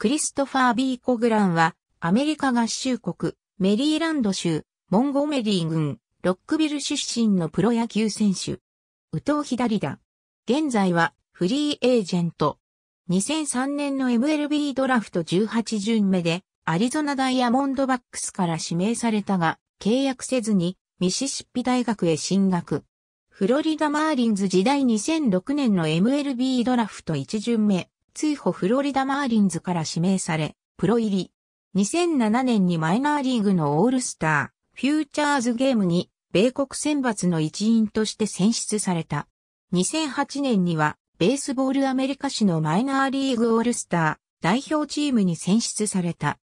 クリストファー・ビー・コグランは、アメリカ合衆国、メリーランド州、モンゴメリー郡、ロックビル出身のプロ野球選手。宇藤左だ。現在は、フリーエージェント。2003年の MLB ドラフト18巡目で、アリゾナダイヤモンドバックスから指名されたが、契約せずに、ミシシッピ大学へ進学。フロリダ・マーリンズ時代2006年の MLB ドラフト1巡目、追捕フロリダマーリンズから指名され、プロ入り。2007年にマイナーリーグのオールスター、フューチャーズゲームに、米国選抜の一員として選出された。2008年には、ベースボールアメリカ市のマイナーリーグオールスター、代表チームに選出された。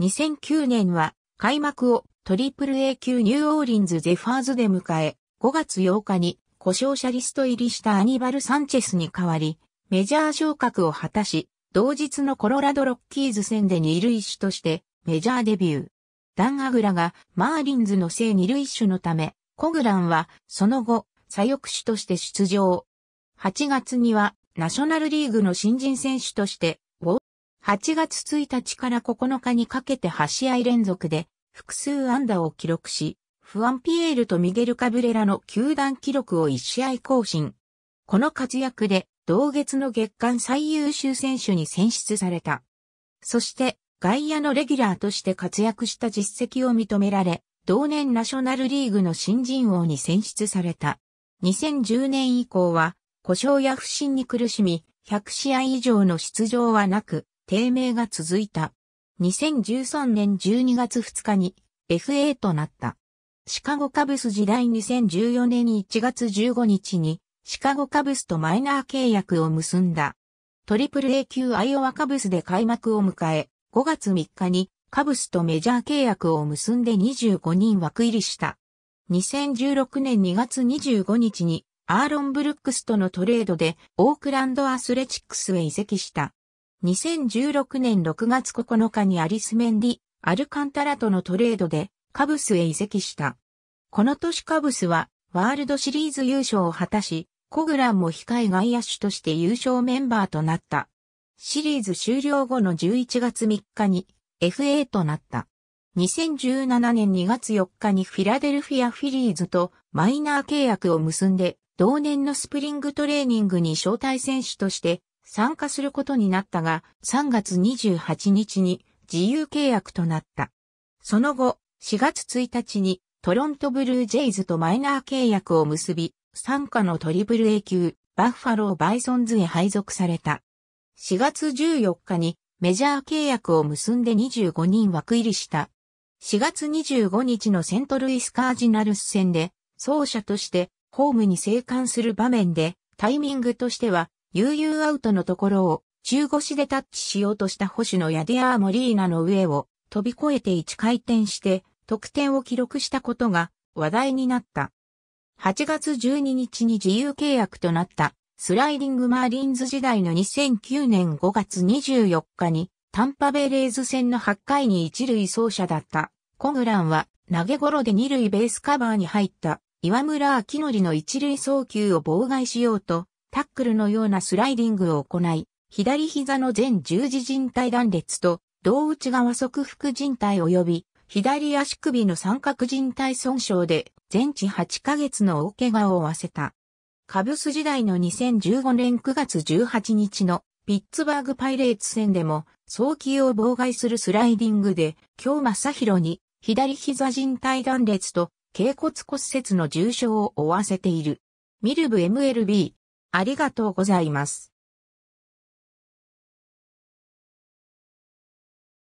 2009年は、開幕をトリプル A 級ニューオーリンズゼファーズで迎え、5月8日に故障者リスト入りしたアニバル・サンチェスに代わり、メジャー昇格を果たし、同日のコロラドロッキーズ戦で二塁手としてメジャーデビュー。ダン・アグラがマーリンズの正二塁手のため、コグランはその後、左翼手として出場。8月にはナショナルリーグの新人選手として、を8月1日から9日にかけて8試合連続で複数安打を記録し、フアンピエールとミゲル・カブレラの球団記録を1試合更新。この活躍で同月の月間最優秀選手に選出された。そして、外野のレギュラーとして活躍した実績を認められ、同年ナショナルリーグの新人王に選出された。2010年以降は、故障や不振に苦しみ、100試合以上の出場はなく、低迷が続いた。2013年12月2日に FA となった。シカゴカブス時代2014年1月15日にシカゴカブスとマイナー契約を結んだ。トリプル A 級アイオワカブスで開幕を迎え、5月3日にカブスとメジャー契約を結んで25人枠入りした。2016年2月25日にアーロン・ブルックスとのトレードでオークランドアスレチックスへ移籍した。2016年6月9日にアリス・メンディ、アルカンタラとのトレードでカブスへ移籍した。この年カブスはワールドシリーズ優勝を果たし、コグランも控え外野手として優勝メンバーとなった。シリーズ終了後の11月3日に FA となった。2017年2月4日にフィラデルフィアフィリーズとマイナー契約を結んで、同年のスプリングトレーニングに招待選手として参加することになったが、3月28日に自由契約となった。その後、4月1日にトロントブルージェイズとマイナー契約を結び、参加のトリプル A 級、バッファロー・バイソンズへ配属された。4月14日にメジャー契約を結んで25人枠入りした。4月25日のセントルイスカージナルス戦で、走者としてホームに生還する場面で、タイミングとしては、悠々アウトのところを中腰でタッチしようとした保守のヤディアー・モリーナの上を飛び越えて1回転して得点を記録したことが話題になった。8月12日に自由契約となったスライディングマーリンズ時代の2009年5月24日にタンパベレーズ戦の8回に一塁走者だったコグランは投げ頃で二塁ベースカバーに入った岩村明則の一塁送球を妨害しようとタックルのようなスライディングを行い左膝の全十字靭帯断裂と胴内側側腹靭帯及び左足首の三角靭帯損傷で全治8ヶ月の大怪我を負わせた。カブス時代の2015年9月18日のピッツバーグパイレーツ戦でも早期を妨害するスライディングで今日正宏に左膝靭帯断裂と頸骨骨折の重傷を負わせている。ミルブ MLB ありがとうございます。